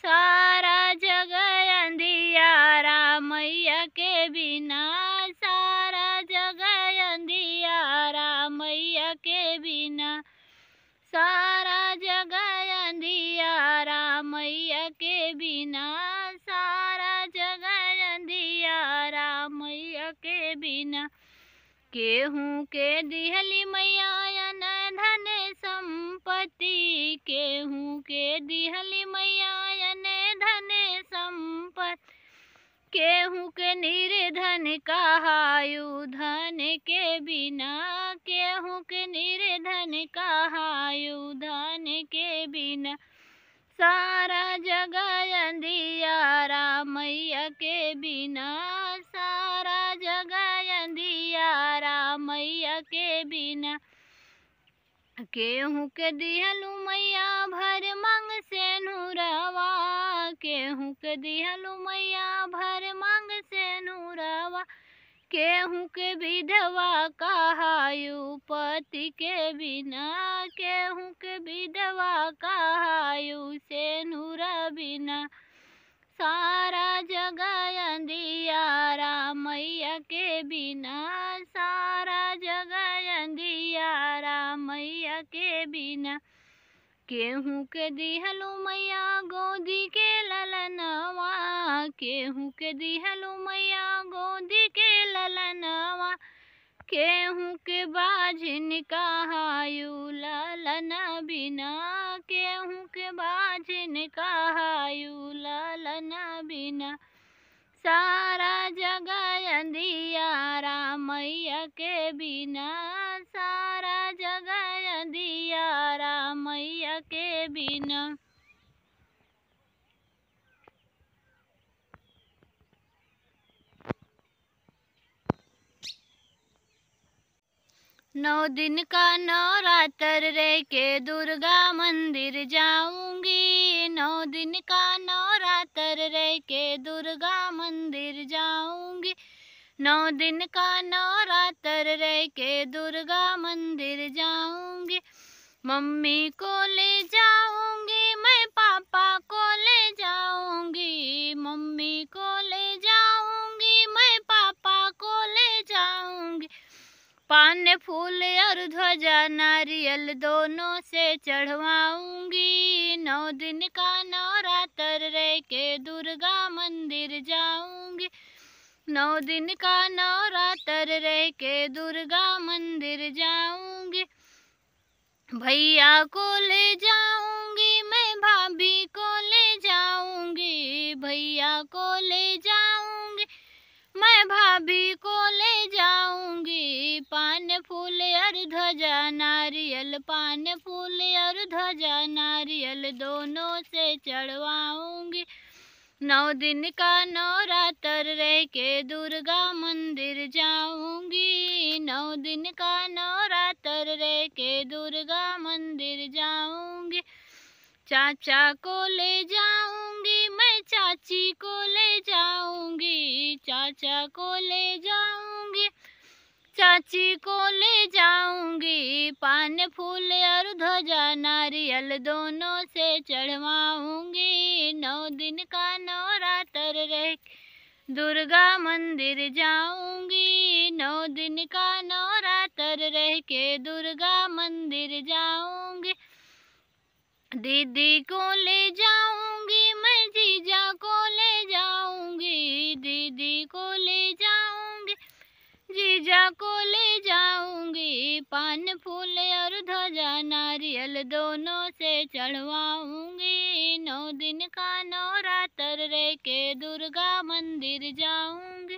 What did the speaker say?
सारा जग अंधियारा मैया के बिना सारा जग अंधियारा मैया के बिना सारा जग अंधियारा मैया के बिना सारा जग अंधियारा मैया के बिना केहूँ के दिहली मैया न धन संपत्ति केहूँ के दिहली मैया धन कहायु धन के बिना केहूँ के निर्धन आयु धन के बिना सारा जग अंधियारा मैया के बिना सारा जग अंधियारा मैया के बिना केहू के दिहलु मैया भर मंग से नूरवा केहू के दिहलु मैया विधवा केहूँ के विधवा कहायु पति के बिना केहू के विधवा कहायु से नूर बिना सारा जग अंधियारा मैया के बिना सारा जग अंधियारा मैया के बिना केहू के दिहलु मैया गोदी के ललनावा केहू के दिहलु मैया गोदी के ललनावा केहू के बाज निकाहायु ललन बिना केहू के बाज निकाहायु ललन बिना सारा जग अंधियारा मैया के बिना सारा जग तारा मैया के बिन नौ दिन का नौ नवरात्र रे के दुर्गा मंदिर जाऊंगी नौ दिन का नौ नवरात्र रे के दुर्गा मंदिर जाऊंगी नौ दिन का नौ रातर रे के दुर्गा मंदिर जाऊंगी मम्मी को ले जाऊंगी मैं पापा को ले जाऊंगी मम्मी को ले जाऊंगी मैं पापा को ले जाऊंगी पान फूल और ध्वजा नारियल दोनों से चढ़वाऊंगी नौ दिन का नवरात्र रह के दुर्गा मंदिर जाऊंगी नौ दिन का नवरात्र रह के दुर्गा मंदिर जाऊंगी भैया को ले जाऊंगी मैं भाभी को ले जाऊंगी भैया को ले जाऊंगी मैं भाभी को ले जाऊंगी पान फूल अर्धजा नारियल पान फूल अर्धजा नारियल दोनों से चढ़वाऊंगी नौ दिन का नवरात्र रह के दुर्गा मंदिर जाऊंगी नौ दिन का नवरात्र घर रह के दुर्गा मंदिर जाऊंगी चाचा को ले जाऊंगी मैं चाची को ले जाऊंगी चाचा को ले जाऊंगी चाची को ले जाऊंगी पान फूल और ध्वजा नारियल दोनों से चढ़वाऊंगी नौ दिन का नौ रात रह के दुर्गा मंदिर जाऊंगी नौ दिन का नवरात्र रह के दुर्गा मंदिर जाऊंगी दीदी को ले जाऊंगी मैं जीजा को ले जाऊंगी दीदी को ले जाऊंगी जीजा को ले जाऊंगी पान फूल और ध्वजा नारियल दोनों से चढ़वाऊंगी नौ दिन का नौरा दर्रे के दुर्गा मंदिर जाऊंगी